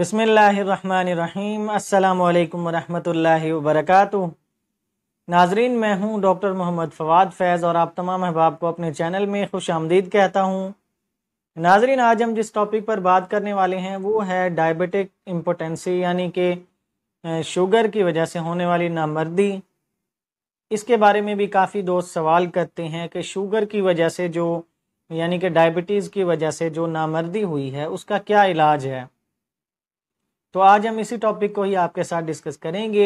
बसमीम् अल्लाम वरहमतुल्लाहि वबरकातु नाजरीन मैं हूं डॉक्टर मोहम्मद फवाद फैज़ और आप तमाम अहबाब को अपने चैनल में खुश आमदीद कहता हूं नाजरीन आज हम जिस टॉपिक पर बात करने वाले हैं वो है डायबिटिक इम्पोटेंसी यानी कि शुगर की वजह से होने वाली नामर्दी इसके बारे में भी काफ़ी दोस्त सवाल करते हैं कि शुगर की वजह से जो यानी कि डायबिटीज़ की वजह से जो नामर्दी हुई है उसका क्या इलाज है तो आज हम इसी टॉपिक को ही आपके साथ डिस्कस करेंगे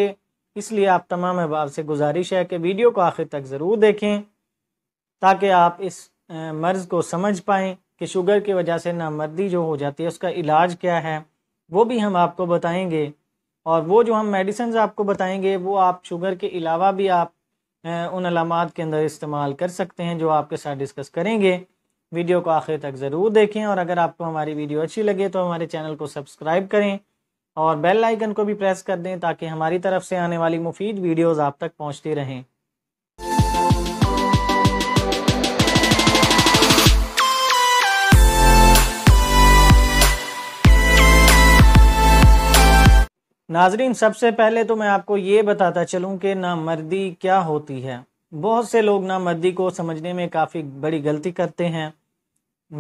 इसलिए आप तमाम अहबाब से गुजारिश है कि वीडियो को आखिर तक ज़रूर देखें ताकि आप इस मर्ज़ को समझ पाएँ कि शुगर की वजह से नामर्दी जो हो जाती है उसका इलाज क्या है वो भी हम आपको बताएंगे और वो जो हम मेडिसन आपको बताएंगे वो आप शुगर के अलावा भी आप उन अलामत के अंदर इस्तेमाल कर सकते हैं जो आपके साथ डिस्कस करेंगे वीडियो को आखिर तक ज़रूर देखें और अगर आपको हमारी वीडियो अच्छी लगे तो हमारे चैनल को सब्सक्राइब करें और बेल आइकन को भी प्रेस कर दें ताकि हमारी तरफ से आने वाली मुफीद वीडियोस आप तक पहुंचती रहें नाजरीन सबसे पहले तो मैं आपको ये बताता चलूं कि नामर्दी क्या होती है बहुत से लोग नामर्दी को समझने में काफ़ी बड़ी गलती करते हैं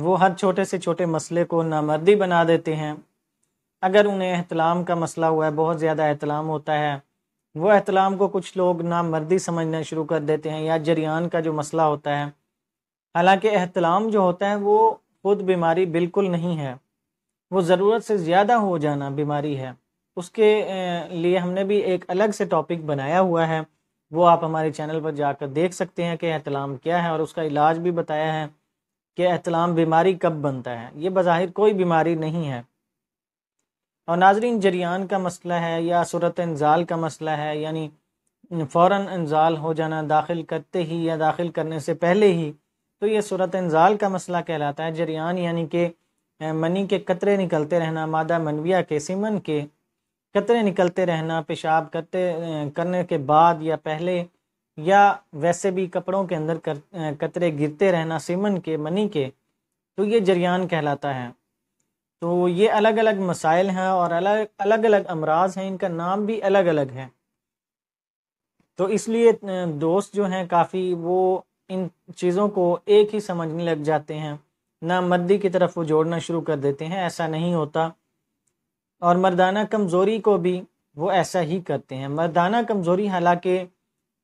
वो हर छोटे से छोटे मसले को नामर्दी बना देते हैं अगर उन्हें एहतलाम का मसला हुआ है बहुत ज़्यादा एहतलाम होता है वो एहतलाम को कुछ लोग नामर्दी समझना शुरू कर देते हैं या जरियान का जो मसला होता है हालांकि एहतलाम जो होता है वो खुद बीमारी बिल्कुल नहीं है वो ज़रूरत से ज़्यादा हो जाना बीमारी है उसके लिए हमने भी एक अलग से टॉपिक बनाया हुआ है वो आप हमारे चैनल पर जाकर देख सकते हैं कि एहतलाम क्या है और उसका इलाज भी बताया है कि एहतलाम बीमारी कब बनता है ये बाहिर कोई बीमारी नहीं है और नाजरीन जरियान का मसला है या सूरत इंजाल का मसला है यानी फ़ौर इंजाल हो जाना दाखिल करते ही या दाखिल करने से पहले ही तो ये सूरत इंजाल का मसला कहलाता है जरियान यानी कि मनी के कतरे निकलते रहना मादा मनविया के सिमन के कतरे निकलते रहना पेशाब करते करने के बाद या पहले या वैसे भी कपड़ों के अंदर कतरे गिरते रहना सिमन के मनी के तो ये जरियान कहलाता है तो ये अलग अलग मसाइल हैं और अलग अलग अलग अमराज हैं इनका नाम भी अलग अलग है तो इसलिए दोस्त जो हैं काफ़ी वो इन चीज़ों को एक ही समझने लग जाते हैं ना मद्दी की तरफ वो जोड़ना शुरू कर देते हैं ऐसा नहीं होता और मर्दाना कमज़ोरी को भी वो ऐसा ही करते हैं मर्दाना कमज़ोरी हालांकि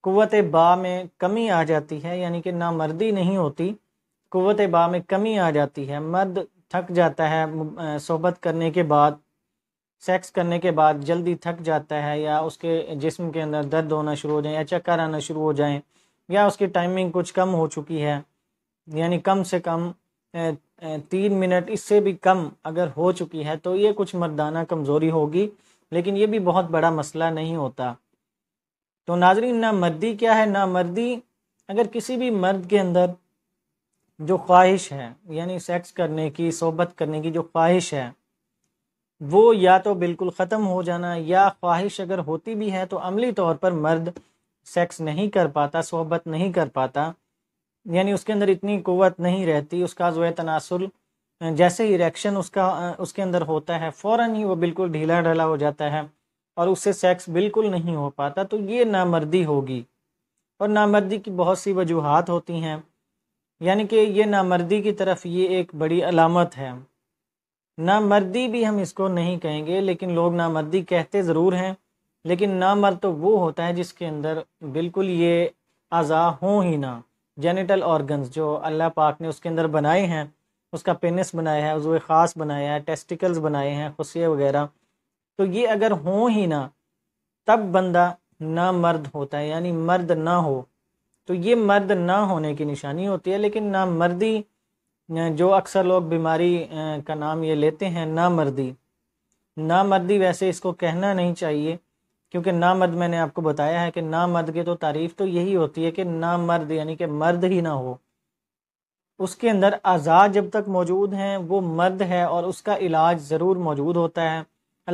कुत बा में कमी आ जाती है यानी कि ना मर्दी नहीं होती कुत बा में कमी आ जाती है मर्द थक जाता है सोहबत करने के बाद सेक्स करने के बाद जल्दी थक जाता है या उसके जिस्म के अंदर दर्द होना शुरू हो जाए या चक्कर आना शुरू हो जाए या उसकी टाइमिंग कुछ कम हो चुकी है यानी कम से कम तीन मिनट इससे भी कम अगर हो चुकी है तो ये कुछ मर्दाना कमज़ोरी होगी लेकिन ये भी बहुत बड़ा मसला नहीं होता तो नाजरीन ना मर्दी क्या है ना मर्दी अगर किसी भी मर्द के अंदर जो ख्वाहिश है यानी सेक्स करने की सोबत करने की जो ख्वाहिश है वो या तो बिल्कुल ख़त्म हो जाना या ख्वाहिश अगर होती भी है तो अमली तौर पर मर्द सेक्स नहीं कर पाता सोहबत नहीं कर पाता यानी उसके अंदर इतनी क़वत नहीं रहती उसका जो तनासुल जैसे ही रिएक्शन उसका उसके अंदर होता है फ़ौर ही वो बिल्कुल ढीला ढला हो जाता है और उससे सेक्स बिल्कुल नहीं हो पाता तो ये नामर्दी होगी और नामर्दी की बहुत सी वजूहत होती हैं यानी कि ये नामर्दी की तरफ ये एक बड़ी अलामत है नामर्दी भी हम इसको नहीं कहेंगे लेकिन लोग नामर्दी कहते ज़रूर हैं लेकिन नामर्द तो वो होता है जिसके अंदर बिल्कुल ये अज़ा हों ही ना जेनिटल ऑर्गन्स जो अल्लाह पाक ने उसके अंदर बनाए हैं उसका पेनिस बनाया है उसको ख़ास बनाया है टेस्टिकल्स बनाए हैं खुशिया वगैरह तो ये अगर हों ही ना तब बंदा ना मर्द होता है यानी मर्द ना हो तो ये मर्द ना होने की निशानी होती है लेकिन ना मर्दी जो अक्सर लोग बीमारी का नाम ये लेते हैं ना मर्दी ना मर्दी वैसे इसको कहना नहीं चाहिए क्योंकि ना मर्द मैंने आपको बताया है कि ना मर्द की तो तारीफ तो यही होती है कि ना मर्द यानी कि मर्द ही ना हो उसके अंदर आज़ाद जब तक मौजूद हैं वो मर्द है और उसका इलाज ज़रूर मौजूद होता है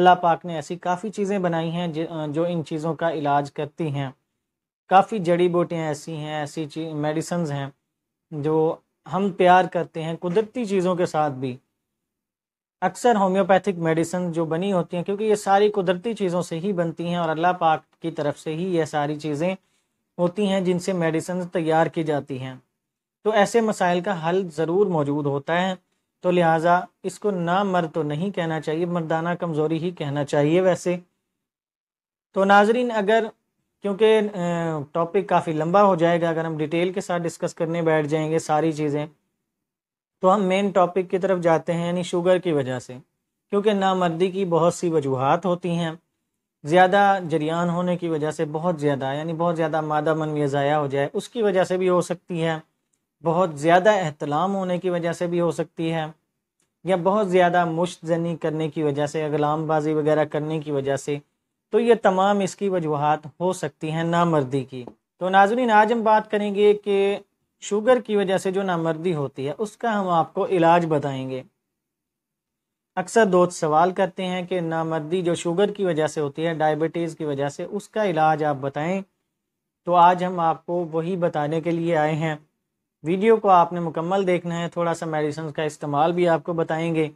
अल्लाह पाक ने ऐसी काफ़ी चीज़ें बनाई हैं जो इन चीज़ों का इलाज करती हैं काफ़ी जड़ी बूटियाँ ऐसी हैं ऐसी चीज मेडिसन्स हैं जो हम प्यार करते हैं कुदरती चीज़ों के साथ भी अक्सर होम्योपैथिक मेडिसन जो बनी होती हैं क्योंकि ये सारी कुदरती चीज़ों से ही बनती हैं और अल्लाह पाक की तरफ से ही ये सारी चीज़ें होती हैं जिनसे मेडिसन तैयार की जाती हैं तो ऐसे मसाइल का हल ज़रूर मौजूद होता है तो लिहाजा इसको ना मर्द तो नहीं कहना चाहिए मर्दाना कमज़ोरी ही कहना चाहिए वैसे तो नाजरीन अगर क्योंकि टॉपिक काफ़ी लंबा हो जाएगा अगर हम डिटेल के साथ डिस्कस करने बैठ जाएंगे सारी चीज़ें तो हम मेन टॉपिक की तरफ जाते हैं यानी शुगर की वजह से क्योंकि नामर्दी की बहुत सी वजूहत होती हैं ज़्यादा जरियान होने की वजह से बहुत ज़्यादा यानी बहुत ज़्यादा मादा मनविया ज़ाया हो जाए उसकी वजह से भी हो सकती है बहुत ज़्यादा अहतलाम होने की वजह से भी हो सकती है या बहुत ज़्यादा मुश्त जनी करने की वजह से गलामबाज़ी वगैरह करने की वजह से तो ये तमाम इसकी वजूहत हो सकती हैं नामर्दी की तो नाजरीन आज हम बात करेंगे कि शुगर की वजह से जो नामर्दी होती है उसका हम आपको इलाज बताएंगे अक्सर दोस्त सवाल करते हैं कि नामर्दी जो शुगर की वजह से होती है डायबिटीज़ की वजह से उसका इलाज आप बताएं तो आज हम आपको वही बताने के लिए आए हैं वीडियो को आपने मुकम्मल देखना है थोड़ा सा मेडिसिन का इस्तेमाल भी आपको बताएंगे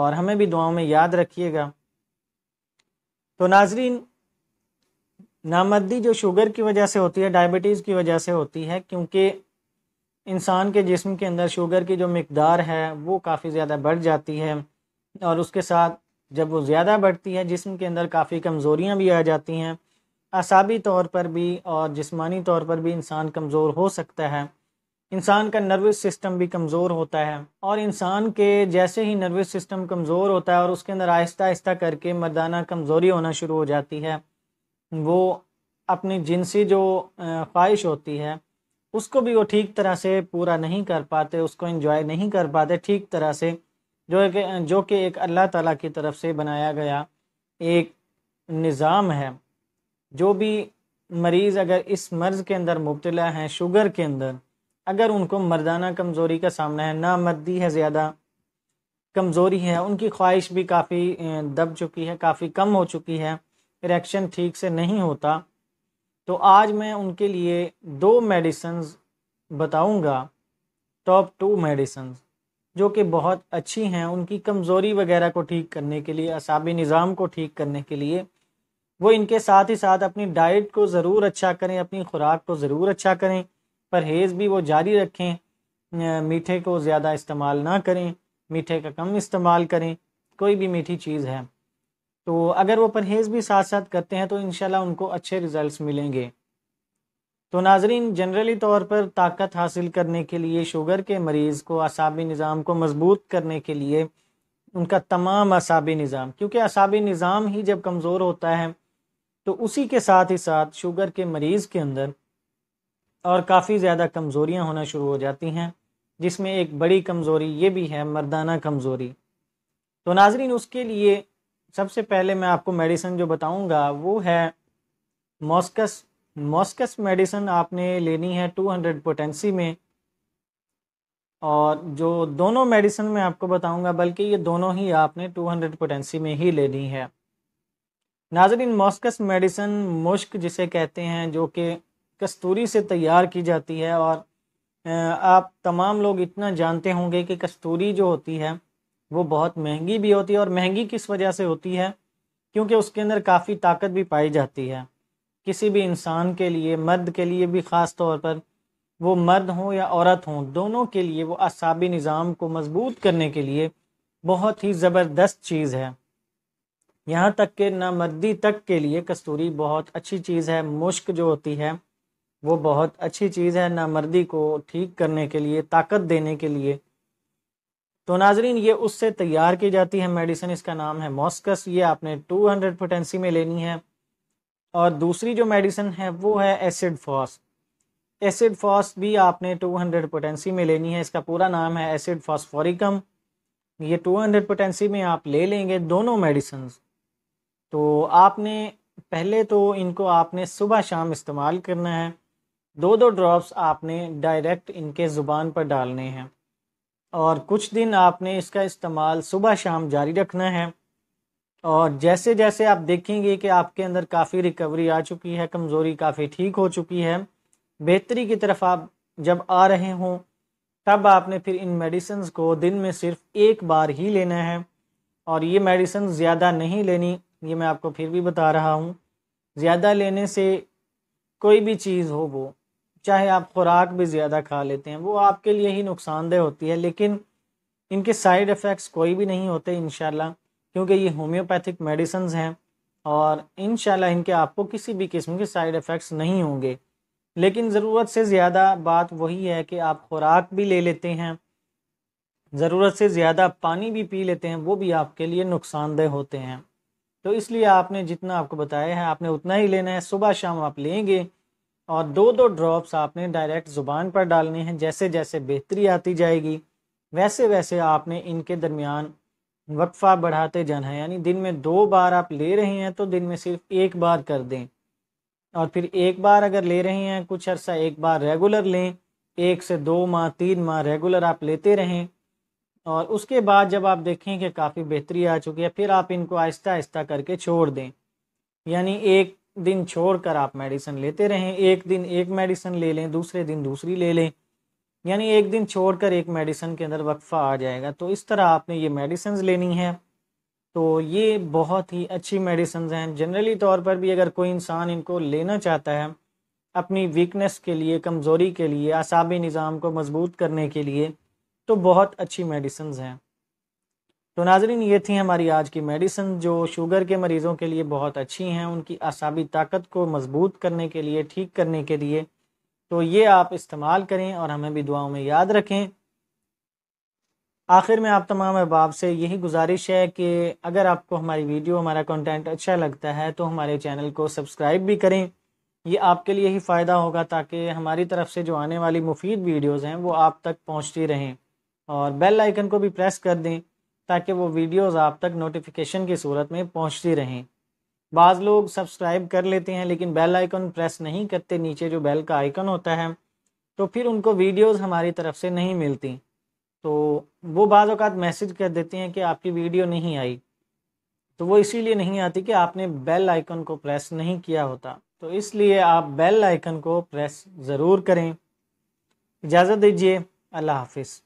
और हमें भी दुआओं में याद रखिएगा तो नाजरीन नामदी जो शुगर की वजह से होती है डायबिटीज़ की वजह से होती है क्योंकि इंसान के जिस्म के अंदर शुगर की जो मकदार है वो काफ़ी ज़्यादा बढ़ जाती है और उसके साथ जब वो ज़्यादा बढ़ती है जिस्म के अंदर काफ़ी कमज़ोरियाँ भी आ जाती हैं असाबी तौर पर भी और जिस्मानी तौर पर भी इंसान कमज़ोर हो सकता है इंसान का नर्वस सिस्टम भी कमज़ोर होता है और इंसान के जैसे ही नर्वस सिस्टम कमज़ोर होता है और उसके अंदर आहिस्ता आहिस्ता करके मर्दाना कमज़ोरी होना शुरू हो जाती है वो अपनी जिनसी जो ख्वाहिश होती है उसको भी वो ठीक तरह से पूरा नहीं कर पाते उसको इंजॉय नहीं कर पाते ठीक तरह से जो एक जो कि एक अल्लाह ताला की तरफ से बनाया गया एक निज़ाम है जो भी मरीज़ अगर इस मर्ज़ के अंदर मुबतला है शुगर के अंदर अगर उनको मर्दाना कमज़ोरी का सामना है ना मर्दी है ज़्यादा कमज़ोरी है उनकी ख्वाहिश भी काफ़ी दब चुकी है काफ़ी कम हो चुकी है रिएक्शन ठीक से नहीं होता तो आज मैं उनके लिए दो मेडिसन बताऊंगा टॉप टू मेडिसन जो कि बहुत अच्छी हैं उनकी कमज़ोरी वगैरह को ठीक करने के लिए असाबी निज़ाम को ठीक करने के लिए वो इनके साथ ही साथ अपनी डाइट को ज़रूर अच्छा करें अपनी खुराक को ज़रूर अच्छा करें परहेज़ भी वो जारी रखें मीठे को ज़्यादा इस्तेमाल ना करें मीठे का कम इस्तेमाल करें कोई भी मीठी चीज़ है तो अगर वो परहेज़ भी साथ साथ करते हैं तो इन उनको अच्छे रिज़ल्ट मिलेंगे तो नाजरीन जनरली तौर पर ताकत हासिल करने के लिए शुगर के मरीज़ को असाबी निज़ाम को मजबूत करने के लिए उनका तमाम असाबी निज़ाम क्योंकि असाबी निज़ाम ही जब कमज़ोर होता है तो उसी के साथ ही साथ शुगर के मरीज़ के अंदर और काफ़ी ज़्यादा कमज़ोरियाँ होना शुरू हो जाती हैं जिसमें एक बड़ी कमज़ोरी ये भी है मर्दाना कमज़ोरी तो नाजरीन उसके लिए सबसे पहले मैं आपको मेडिसन जो बताऊंगा वो है मॉस्कस मॉस्कस मेडिसन आपने लेनी है 200 हंड्रेड पोटेंसी में और जो दोनों मेडिसन मैं आपको बताऊंगा बल्कि ये दोनों ही आपने 200 हंड्रेड पोटेंसी में ही लेनी है नाजरीन मॉस्कस मेडिसन मुश्क जिसे कहते हैं जो कि कस्तूरी से तैयार की जाती है और आप तमाम लोग इतना जानते होंगे कि कस्तूरी जो होती है वो बहुत महंगी भी होती है और महंगी किस वजह से होती है क्योंकि उसके अंदर काफ़ी ताकत भी पाई जाती है किसी भी इंसान के लिए मर्द के लिए भी ख़ास तौर पर वो मर्द हों या औरत हों दोनों के लिए वो असाबी निज़ाम को मजबूत करने के लिए बहुत ही ज़बरदस्त चीज़ है यहाँ तक कि नामर्दी तक के लिए कस्तूरी बहुत अच्छी चीज़ है मुश्क जो होती है वो बहुत अच्छी चीज़ है नामर्दी को ठीक करने के लिए ताकत देने के लिए तो नाजरीन ये उससे तैयार की जाती है मेडिसिन इसका नाम है मॉस्कस ये आपने 200 पोटेंसी में लेनी है और दूसरी जो मेडिसिन है वो है एसिड फॉस एसिड फॉस भी आपने 200 पोटेंसी में लेनी है इसका पूरा नाम है एसिड फॉसफोरिकम ये 200 पोटेंसी में आप ले लेंगे दोनों मेडिसिन तो आपने पहले तो इनको आपने सुबह शाम इस्तेमाल करना है दो दो ड्रॉप्स आपने डायरेक्ट इनके ज़ुबान पर डालने हैं और कुछ दिन आपने इसका इस्तेमाल सुबह शाम जारी रखना है और जैसे जैसे आप देखेंगे कि आपके अंदर काफ़ी रिकवरी आ चुकी है कमज़ोरी काफ़ी ठीक हो चुकी है बेहतरी की तरफ आप जब आ रहे हों तब आपने फिर इन मेडिसिन को दिन में सिर्फ एक बार ही लेना है और ये मेडिसिन ज़्यादा नहीं लेनी ये मैं आपको फिर भी बता रहा हूँ ज़्यादा लेने से कोई भी चीज़ हो वो चाहे आप खुराक भी ज़्यादा खा लेते हैं वो आपके लिए ही नुकसानदेह होती है लेकिन इनके साइड इफ़ेक्ट्स कोई भी नहीं होते इन क्योंकि ये होम्योपैथिक मेडिसन हैं और इन इनके आपको किसी भी किस्म के साइड इफ़ेक्ट्स नहीं होंगे लेकिन ज़रूरत से ज़्यादा बात वही है कि आप खुराक भी ले लेते हैं ज़रूरत से ज़्यादा पानी भी पी लेते हैं वो भी आपके लिए नुकसानदेह होते हैं तो इसलिए आपने जितना आपको बताया है आपने उतना ही लेना है सुबह शाम आप लेंगे और दो दो ड्रॉप्स आपने डायरेक्ट ज़ुबान पर डालने हैं जैसे जैसे बेहतरी आती जाएगी वैसे वैसे आपने इनके दरमियान वक्फ़ा बढ़ाते जाना है यानी दिन में दो बार आप ले रहे हैं तो दिन में सिर्फ एक बार कर दें और फिर एक बार अगर ले रहे हैं कुछ अर्सा एक बार रेगुलर लें एक से दो माह तीन माह रेगुलर आप लेते रहें और उसके बाद जब आप देखें कि काफ़ी बेहतरी आ चुकी है फिर आप इनको आहिस्ता आहिस्ता करके छोड़ दें यानी एक दिन छोड़कर आप मेडिसिन लेते रहें एक दिन एक मेडिसिन ले लें दूसरे दिन दूसरी ले लें यानी एक दिन छोड़कर एक मेडिसिन के अंदर वक्फा आ जाएगा तो इस तरह आपने ये मेडिसिन लेनी है तो ये बहुत ही अच्छी मेडिसिन हैं जनरली तौर पर भी अगर कोई इंसान इनको लेना चाहता है अपनी वीकनेस के लिए कमज़ोरी के लिए असाबी निज़ाम को मजबूत करने के लिए तो बहुत अच्छी मेडिसिन हैं तो नाजरीन ये थी हमारी आज की मेडिसिन जो शुगर के मरीज़ों के लिए बहुत अच्छी हैं उनकी असाबी ताकत को मजबूत करने के लिए ठीक करने के लिए तो ये आप इस्तेमाल करें और हमें भी दुआओं में याद रखें आखिर में आप तमाम अहबाब से यही गुजारिश है कि अगर आपको हमारी वीडियो हमारा कंटेंट अच्छा लगता है तो हमारे चैनल को सब्सक्राइब भी करें ये आपके लिए ही फ़ायदा होगा ताकि हमारी तरफ से जो आने वाली मुफीद वीडियोज़ हैं वो आप तक पहुँचती रहें और बेल आइकन को भी प्रेस कर दें ताकि वो वीडियोस आप तक नोटिफिकेशन की सूरत में पहुंचती रहें बाज़ लोग सब्सक्राइब कर लेते हैं लेकिन बेल आइकन प्रेस नहीं करते नीचे जो बेल का आइकन होता है तो फिर उनको वीडियोस हमारी तरफ से नहीं मिलती तो वो बाज़ अवत मैसेज कर देते हैं कि आपकी वीडियो नहीं आई तो वो इसीलिए नहीं आती कि आपने बेल आइकन को प्रेस नहीं किया होता तो इसलिए आप बेल आइकन को प्रेस ज़रूर करें इजाज़त दीजिए अल्लाह हाफिज़